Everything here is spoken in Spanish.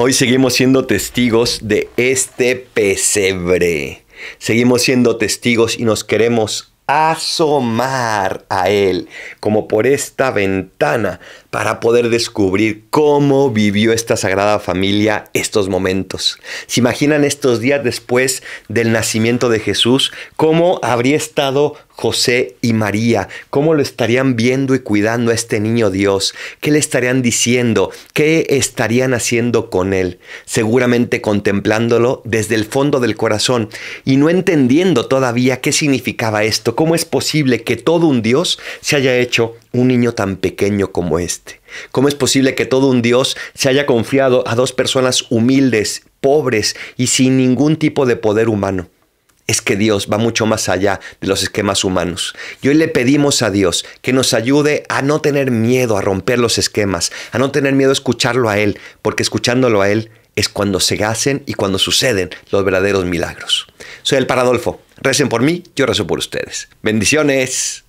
Hoy seguimos siendo testigos de este pesebre. Seguimos siendo testigos y nos queremos asomar a Él, como por esta ventana, para poder descubrir cómo vivió esta sagrada familia estos momentos. ¿Se imaginan estos días después del nacimiento de Jesús? ¿Cómo habría estado José y María? ¿Cómo lo estarían viendo y cuidando a este niño Dios? ¿Qué le estarían diciendo? ¿Qué estarían haciendo con él? Seguramente contemplándolo desde el fondo del corazón y no entendiendo todavía qué significaba esto ¿Cómo es posible que todo un Dios se haya hecho un niño tan pequeño como este? ¿Cómo es posible que todo un Dios se haya confiado a dos personas humildes, pobres y sin ningún tipo de poder humano? es que Dios va mucho más allá de los esquemas humanos. Y hoy le pedimos a Dios que nos ayude a no tener miedo a romper los esquemas, a no tener miedo a escucharlo a Él, porque escuchándolo a Él es cuando se hacen y cuando suceden los verdaderos milagros. Soy el Paradolfo. Recen por mí, yo rezo por ustedes. Bendiciones.